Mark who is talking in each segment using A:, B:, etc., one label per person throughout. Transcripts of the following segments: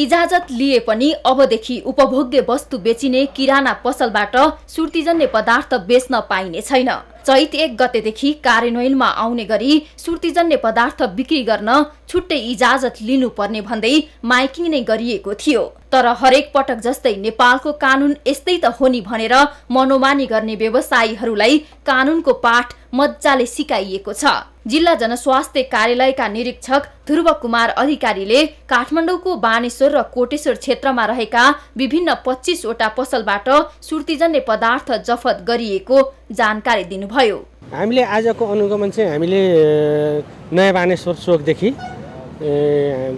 A: इजाजत लिए पनि अबदेखि उपभोग्य वस्तु बेचिने किराना पसलबाट सुर्तिजन्य पदार्थ बेच्न पाइने छैन चैत एक गतेदेखि कार्यान्वयनमा आउने गरी सुर्तिजन्य पदार्थ बिक्री गर्न छुट्टै इजाजत लिनुपर्ने भन्दै माइकिङ नै गरिएको थियो तर हरेक पटक जस्तै नेपालको कानुन यस्तै त हो नि भनेर मनोमानी गर्ने व्यवसायीहरूलाई कानुनको पाठ मजाले सिकाइएको छ जिल्ला जनस्वास्थ्य कार्यालयका निरीक्षक ध्रुव कुमार अधिकारीले काठमाडौँको बानेश्वर र कोटेश्वर क्षेत्रमा रहेका विभिन्न पच्चिसवटा पसलबाट सुर्तिजन्य पदार्थ जफत गरिएको जानकारी दिनुभयो
B: हामीले आजको अनुगमन चाहिँ हामीले नयाँ बानेश्वर चोकदेखि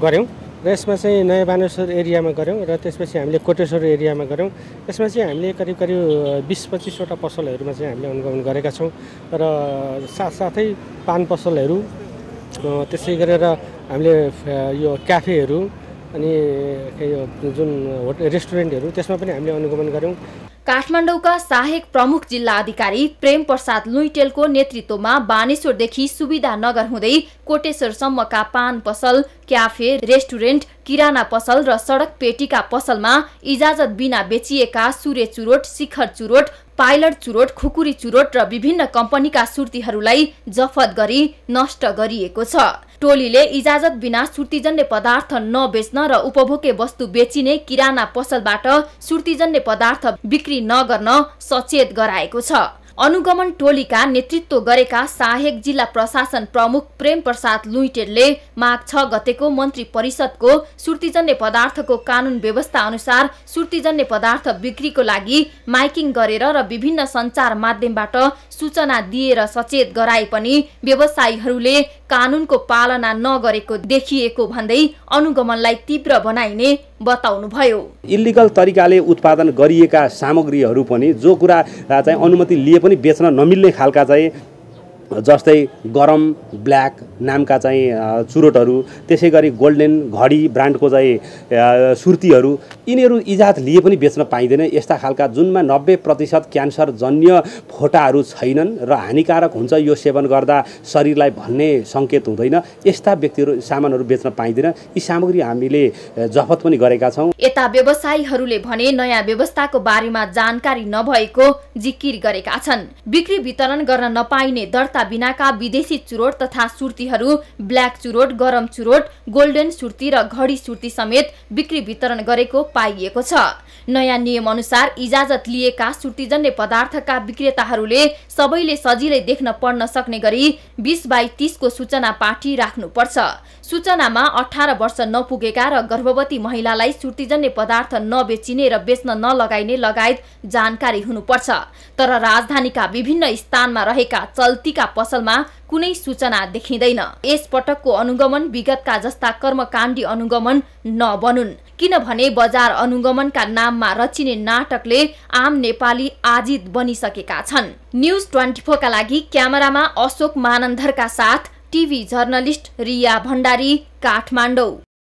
B: गऱ्यौँ र यसमा चाहिँ नयाँ बानेश्वर एरियामा गऱ्यौँ र त्यसपछि हामीले कोटेश्वर एरियामा गऱ्यौँ यसमा चाहिँ हामीले करिब करिब बिस पच्चिसवटा पसलहरूमा चाहिँ हामीले अनुगमन गरेका छौँ र साथसाथै पान पसलहरू त्यसै गरेर हामीले यो क्याफेहरू अनि जुन होट रेस्टुरेन्टहरू त्यसमा पनि हामीले अनुगमन गऱ्यौँ
A: काठमाडौँका सहायक प्रमुख जिल्ला अधिकारी प्रेम प्रसाद लुइटेलको नेतृत्वमा बानेश्वरदेखि नगर हुँदै कोटेश्वरसम्मका पान पसल क्याफे रेस्टुरेन्ट किराना पसल र सडक पेटीका पसलमा इजाजत बिना बेचिएका सूर्य चुरोट शिखर चुरोट पाइलट चुरोट खुकुरी चुरोट र विभिन्न कम्पनीका सुर्तीहरूलाई जफत गरी नष्ट गरिएको छ टोलीले इजाजत बिना सुर्तिजन्य पदार्थ नबेच्न र उपभोग्य वस्तु बेचिने किराना पसलबाट सुर्तिजन्य पदार्थ बिक्री नगर्न सचेत गराएको छ अनुगमन टोलीका नेतृत्व गरेका सहायक जिल्ला प्रशासन प्रमुख प्रेम प्रसाद लुइटेलले माघ छ गतेको मन्त्री परिषदको सुर्तिजन्य पदार्थको कानुन व्यवस्था अनुसार सुर्तिजन्य पदार्थ बिक्रीको लागि माइकिङ गरेर र विभिन्न सञ्चार माध्यमबाट सूचना दिएर सचेत गराए पनि व्यवसायीहरूले कानुनको पालना नगरेको देखिएको भन्दै अनुगमनलाई तीव्र बनाइने बताउनुभयो
C: इलिगल तरिकाले उत्पादन गरिएका सामग्रीहरू पनि जो कुरा चाहिँ अनुमति लिए पनि बेच्न नमिल्ने खालका चाहिँ जस्तै गरम ब्ल्याक नामका चाहिँ चुरोटहरू त्यसै गरी गोल्डेन घडी ब्रान्डको चाहिँ सुर्तीहरू यिनीहरू इजात लिए पनि बेच्न पाइँदैन यस्ता खालका जुनमा नब्बे प्रतिशत क्यान्सर जन्य फोटाहरू छैनन् र हानिकारक हुन्छ यो सेवन गर्दा शरीरलाई भन्ने सङ्केत हुँदैन यस्ता व्यक्तिहरू सामानहरू बेच्न पाइँदैन यी सामग्री हामीले जफत पनि गरेका छौँ
A: यता व्यवसायीहरूले भने नयाँ व्यवस्थाको बारेमा जानकारी नभएको जिकिर गरेका छन् बिक्री वितरण गर्न नपाइने दर्ता बिनाका विदेशी चुरोट तथा सुर्तीहरू ब्ल्याक चुरोट गरम चुरोट गोल्डन सुर्ती र घडी सुर्ती समेत बिक्री वितरण गरेको पाइएको छ नयाँ नियम अनुसार इजाजत लिएका सुर्तीजन्य पदार्थका विक्रेताहरूले सबैले सजिलै देख्न पढ्न सक्ने गरी बिस बाई तिसको सूचना पाठी राख्नुपर्छ सूचनामा अठार वर्ष नपुगेका र गर्भवती महिलालाई सुर्तीजन्य पदार्थ नबेचिने र बेच्न नलगाइने लगायत जानकारी हुनुपर्छ तर राजधानीका विभिन्न स्थानमा रहेका चल्तीका पसलमा कुनै सूचना देखिँदैन यस पटकको अनुगमन विगतका जस्ता कर्मकाण्डी अनुगमन नबनुन् किनभने बजार अनुगमनका नाममा रचिने नाटकले आम नेपाली आजित बनिसकेका छन् न्युज ट्वेन्टी फोरका लागि क्यामेरामा अशोक मानन्धरका साथ टिभी जर्नलिस्ट रिया भण्डारी काठमाडौँ